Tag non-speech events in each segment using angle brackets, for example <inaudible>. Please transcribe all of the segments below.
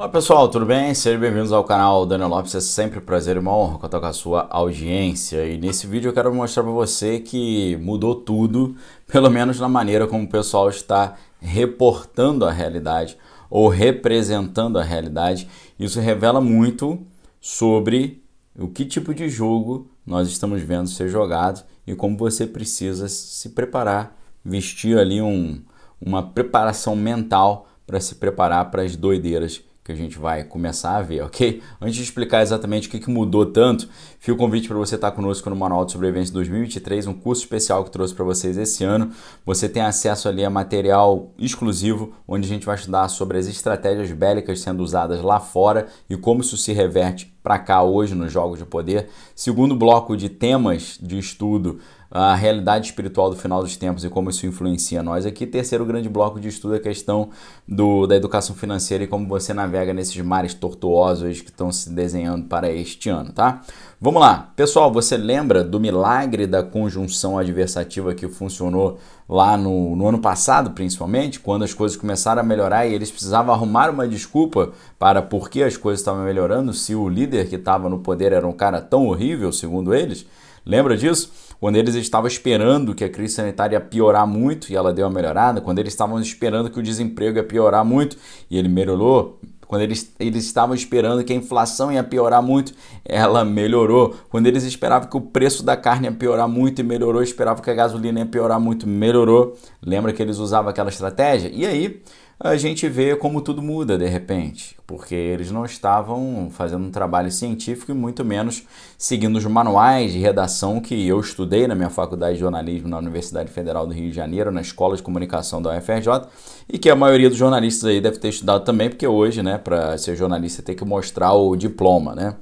Olá pessoal, tudo bem? Sejam bem-vindos ao canal Daniel Lopes, é sempre um prazer e uma honra contar com a sua audiência. E nesse vídeo eu quero mostrar para você que mudou tudo, <laughs> pelo menos na maneira como o pessoal está reportando a realidade ou representando a realidade. Isso revela muito sobre o que tipo de jogo nós estamos vendo ser jogado e como você precisa se preparar, vestir ali um, uma preparação mental para se preparar para as doideiras que a gente vai começar a ver, <laughs> ok? Antes de explicar exatamente o que, mudou tanto, fio o convite para você estar tá conosco no Manual de Sobrevivência 2023, um curso especial que trouxe para vocês esse ano. Você tem acesso ali a material exclusivo, onde a gente vai estudar sobre as estratégias bélicas sendo usadas lá fora e como isso se reverte para cá hoje nos Jogos de Poder. Segundo bloco de temas de estudo a realidade espiritual do final dos tempos e como isso influencia nós aqui. Terceiro grande bloco de estudo é a questão do, da educação financeira e como você navega nesses mares tortuosos que estão se desenhando para este ano, tá? Vamos lá. Pessoal, você lembra do milagre da conjunção adversativa que funcionou lá no, no ano passado, principalmente, quando as coisas começaram a melhorar e eles precisavam arrumar uma desculpa para por que as coisas estavam melhorando, se o líder que estava no poder era um cara tão horrível, segundo eles? Lembra disso? Quando eles estavam esperando que a crise sanitária ia piorar muito e ela deu uma melhorada, quando eles estavam esperando que o desemprego ia piorar muito e ele melhorou, quando eles, eles estavam esperando que a inflação ia piorar muito, ela melhorou. Quando eles esperavam que o preço da carne ia piorar muito e melhorou, esperavam que a gasolina ia piorar muito, melhorou. Lembra que eles usavam aquela estratégia? E aí, a gente vê como tudo muda de repente, porque eles não estavam fazendo um trabalho científico e muito menos seguindo os manuais de redação que eu estudei na minha faculdade de jornalismo na Universidade Federal do Rio de Janeiro, na Escola de Comunicação da UFRJ, e que a maioria dos jornalistas aí deve ter estudado também, porque hoje, né, para ser jornalista tem que mostrar o diploma, né?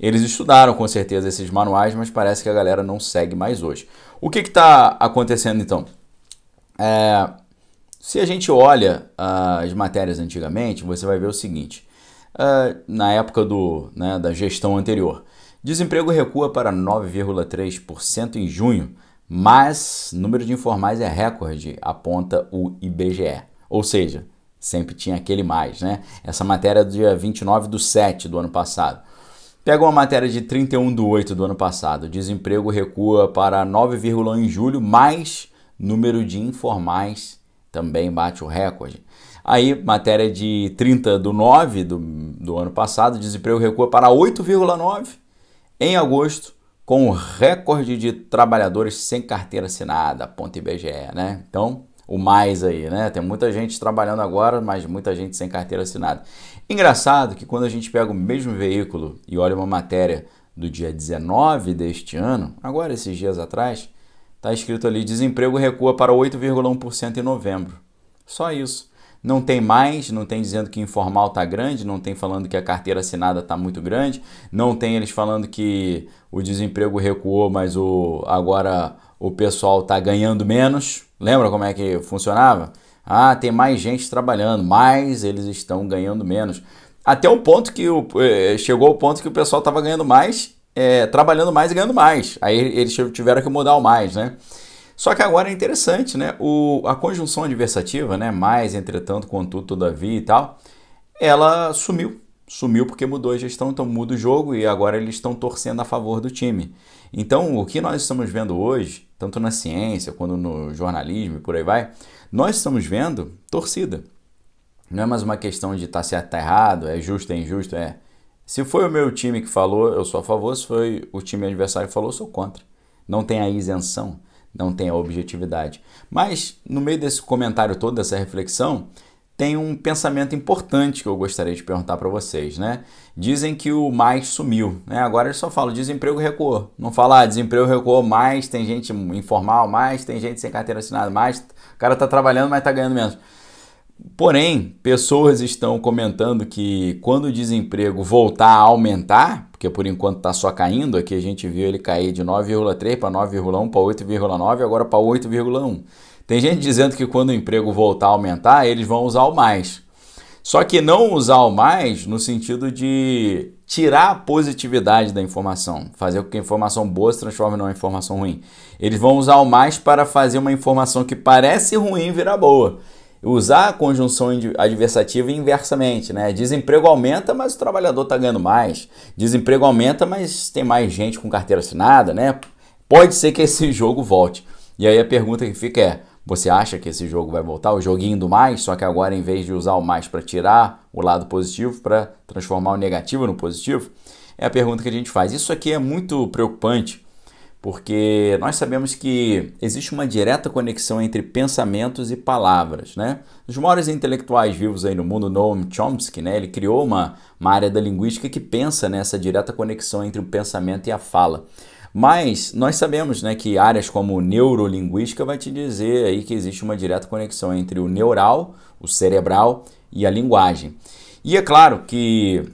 Eles estudaram com certeza esses manuais, mas parece que a galera não segue mais hoje. O que está acontecendo então? É, se a gente olha ah, as matérias antigamente, você vai ver o seguinte: ah, na época do, né, da gestão anterior, desemprego recua para 9,3% em junho, mas número de informais é recorde, aponta o IBGE. Ou seja, sempre tinha aquele mais, né? Essa matéria é do dia 29 do 7 do ano passado. Pega uma matéria de 31 do 8 do ano passado. Desemprego recua para 9,1 em julho, mais número de informais também bate o recorde. Aí, matéria de 30 do 9 do, do ano passado, desemprego recua para 8,9 em agosto, com o recorde de trabalhadores sem carteira assinada, ponto IBGE, né? Então, o mais aí, né? Tem muita gente trabalhando agora, mas muita gente sem carteira assinada. Engraçado que quando a gente pega o mesmo veículo e olha uma matéria do dia 19 deste ano, agora esses dias atrás, Está escrito ali: desemprego recua para 8,1% em novembro. Só isso. Não tem mais, não tem dizendo que informal está grande, não tem falando que a carteira assinada está muito grande, não tem eles falando que o desemprego recuou, mas o agora o pessoal está ganhando menos. Lembra como é que funcionava? Ah, tem mais gente trabalhando, mas eles estão ganhando menos. Até o ponto que o, eh, chegou o ponto que o pessoal estava ganhando mais é, trabalhando mais e ganhando mais. Aí eles tiveram que mudar o mais, né? Só que agora é interessante, né? O, a conjunção adversativa, né? Mais, entretanto, contudo, todavia e tal, ela sumiu. Sumiu porque mudou a gestão, então muda o jogo e agora eles estão torcendo a favor do time. Então, o que nós estamos vendo hoje, tanto na ciência quanto no jornalismo e por aí vai, nós estamos vendo torcida. Não é mais uma questão de tá certo, tá errado, é justo, é injusto, é se foi o meu time que falou, eu sou a favor, se foi o time adversário que falou, eu sou contra. Não tem a isenção, não tem a objetividade. Mas, no meio desse comentário todo, dessa reflexão, tem um pensamento importante que eu gostaria de perguntar para vocês, né? Dizem que o mais sumiu, né? Agora eu só falo desemprego recuou. Não falar ah, desemprego recuou mais, tem gente informal mais, tem gente sem carteira assinada mais, o cara tá trabalhando, mas tá ganhando menos. Porém, pessoas estão comentando que quando o desemprego voltar a aumentar, porque por enquanto está só caindo, aqui a gente viu ele cair de 9,3 para 9,1 para 8,9, agora para 8,1. Tem gente dizendo que quando o emprego voltar a aumentar, eles vão usar o mais. Só que não usar o mais no sentido de tirar a positividade da informação, fazer com que a informação boa se transforme numa informação ruim. Eles vão usar o mais para fazer uma informação que parece ruim virar boa usar a conjunção adversativa inversamente, né? Desemprego aumenta, mas o trabalhador está ganhando mais. Desemprego aumenta, mas tem mais gente com carteira assinada, né? Pode ser que esse <laughs> jogo volte. E aí a pergunta que fica é: você acha que esse jogo vai voltar? O joguinho do mais, só que agora em vez de usar o mais para tirar o lado positivo, para transformar o negativo no positivo? É a pergunta que a gente faz. Isso aqui é muito preocupante porque nós sabemos que existe uma direta conexão entre pensamentos e palavras, né? Um dos maiores intelectuais vivos aí no mundo, Noam Chomsky, né? Ele criou uma, uma área da linguística que pensa nessa direta conexão entre o pensamento e a fala. Mas nós sabemos né, que áreas como neurolinguística vai te dizer aí que existe uma direta conexão entre o neural, o cerebral e a linguagem. E é claro que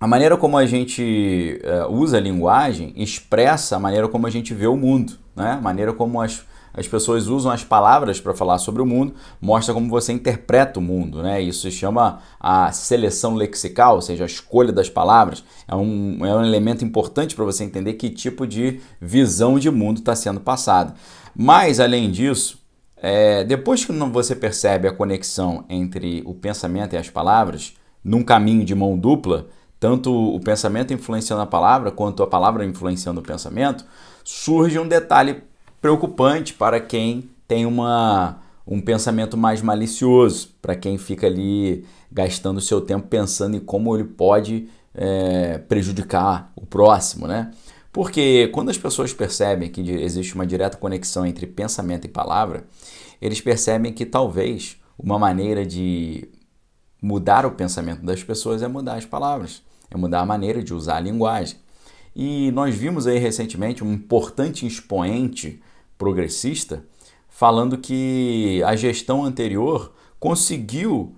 a maneira como a gente uh, usa a linguagem expressa a maneira como a gente vê o mundo, né? a maneira como as, as pessoas usam as palavras para falar sobre o mundo, mostra como você interpreta o mundo. Né? Isso se chama a seleção lexical, ou seja, a escolha das palavras. É um, é um elemento importante para você entender que tipo de visão de mundo está sendo passada. Mas, além disso, é, depois que você percebe a conexão entre o pensamento e as palavras, num caminho de mão dupla, tanto o pensamento influenciando a palavra, quanto a palavra influenciando o pensamento, surge um detalhe preocupante para quem tem uma, um pensamento mais malicioso, para quem fica ali gastando seu tempo pensando em como ele pode é, prejudicar o próximo, né? Porque quando as pessoas percebem que existe uma direta conexão entre pensamento e palavra, eles percebem que talvez uma maneira de mudar o pensamento das pessoas é mudar as palavras é mudar a maneira de usar a linguagem. E nós vimos aí recentemente um importante expoente progressista falando que a gestão anterior conseguiu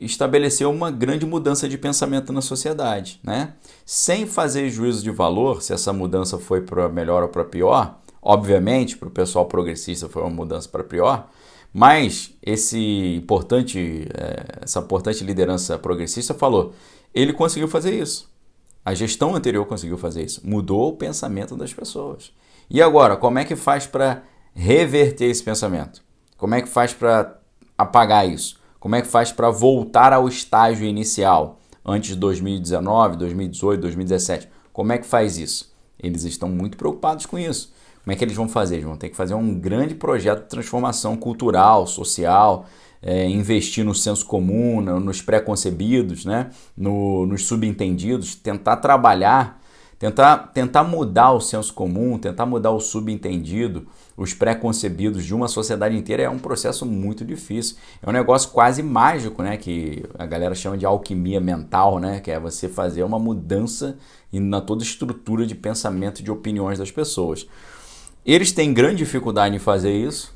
estabelecer uma grande mudança de pensamento na sociedade, né? Sem fazer juízo de valor se essa mudança foi para melhor ou para pior. Obviamente, para o pessoal progressista foi uma mudança para pior, mas esse importante, eh, essa importante liderança progressista falou: ele conseguiu fazer isso. A gestão anterior conseguiu fazer isso. Mudou o pensamento das pessoas. E agora, como é que faz para reverter esse pensamento? Como é que faz para apagar isso? Como é que faz para voltar ao estágio inicial, antes de 2019, 2018, 2017? Como é que faz isso? Eles estão muito preocupados com isso. Como é que eles vão fazer? Eles vão ter que fazer um grande projeto de transformação cultural, social, é, investir no senso comum, nos preconcebidos, né? No, nos subentendidos, tentar trabalhar, tentar, tentar mudar o senso comum, tentar mudar o subentendido, os preconcebidos de uma sociedade inteira é um processo muito difícil. É um negócio quase mágico, né? Que a galera chama de alquimia mental, né? Que é você fazer uma mudança na toda estrutura de pensamento e de opiniões das pessoas. Eles têm grande dificuldade em fazer isso,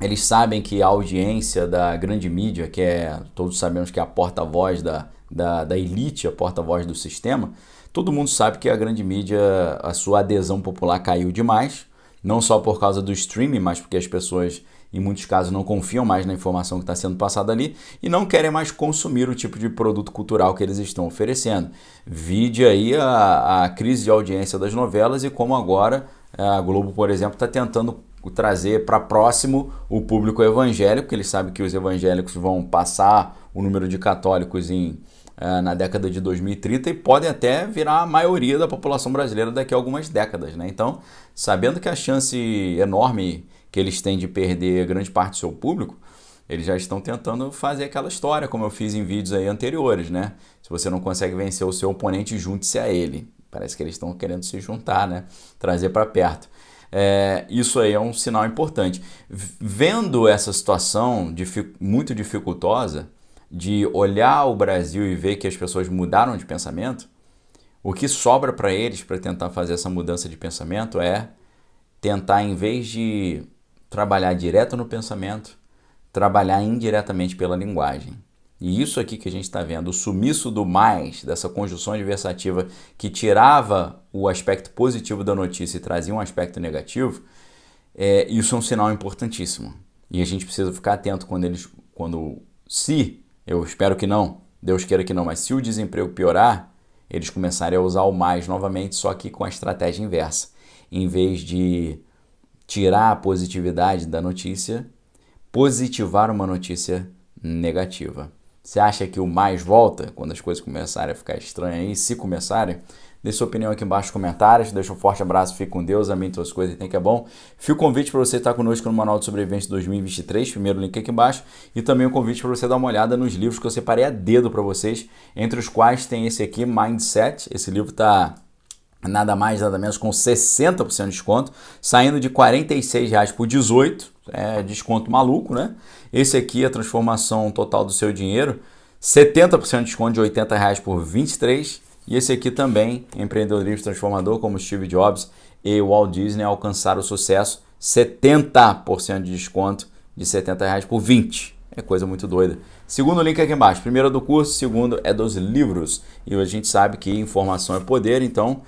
eles sabem que a audiência da grande mídia, que é, todos sabemos que é a porta-voz da, da, da, elite, a porta-voz do sistema, todo mundo sabe que a grande mídia, a sua adesão popular caiu demais, não só por causa do streaming, mas porque as pessoas, em muitos casos, não confiam mais na informação que está sendo passada ali e não querem mais consumir o tipo de produto cultural que eles estão oferecendo. Vide aí a, a crise de audiência das novelas e como agora eh, a Globo, por exemplo, está tentando trazer para próximo o público evangélico, que ele sabe que os evangélicos vão passar o número de católicos em, eh, na década de 2030 e podem até virar a maioria da população brasileira daqui a algumas décadas. Né? Então, sabendo que a chance enorme que eles têm de perder grande parte do seu público, eles já estão tentando fazer aquela história, como eu fiz em vídeos aí anteriores, né? Se você não consegue vencer o seu oponente, junte-se a ele. Parece que eles estão querendo se juntar, né? Trazer para perto é, isso aí é um sinal importante. Vendo essa situação dific, muito dificultosa de olhar o Brasil e ver que as pessoas mudaram de pensamento, o que sobra para eles para tentar fazer essa mudança de pensamento é tentar, em vez de trabalhar direto no pensamento, trabalhar indiretamente pela linguagem. E isso aqui que a gente está vendo, o sumiço do mais, dessa conjunção adversativa que tirava o aspecto positivo da notícia e trazia um aspecto negativo, é, isso é um sinal importantíssimo. E a gente precisa ficar atento quando eles, quando se, eu espero que não, Deus queira que não, mas se o desemprego piorar, eles começarem a usar o mais novamente, só que com a estratégia inversa. Em vez de tirar a positividade da notícia, positivar uma notícia negativa. Você acha que o mais volta quando as coisas começarem a ficar estranhas aí, se começarem? Deixe sua opinião aqui embaixo nos comentários. Deixa um forte abraço, fique com Deus, amém todas as coisas e tem que é bom. Fica o convite para você estar conosco no Manual de Sobrevivência 2023, primeiro link aqui embaixo, e também o um convite para você dar uma olhada nos livros que eu separei a dedo para vocês, entre os quais tem esse aqui, Mindset. Esse livro está nada mais, nada menos, com 60% de desconto, saindo de R$ 46,00 por 18, é desconto maluco, né? Esse aqui é a transformação total do seu dinheiro, 70% de desconto de R$ 80,00 por 23, e esse aqui também, empreendedorismo transformador, como Steve Jobs e Walt Disney alcançaram o sucesso, 70% de desconto de R$ 70,00 por 20. É coisa muito doida. Segundo link aqui embaixo. Primeiro é do curso, segundo é dos livros. E a gente sabe que informação é poder, então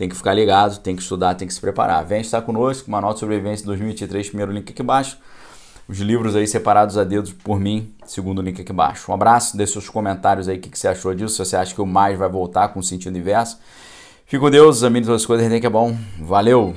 tem que ficar ligado, tem que estudar, tem que se preparar. Vem estar conosco, Manual de Sobrevivência 2023, primeiro link aqui embaixo. Os livros aí separados a dedos por mim, segundo link aqui embaixo. Um abraço, deixe seus comentários aí o que, que, você achou disso, se você acha que o mais vai voltar com sentido inverso. Fique com Deus, amigos, as coisas, tem que é bom. Valeu!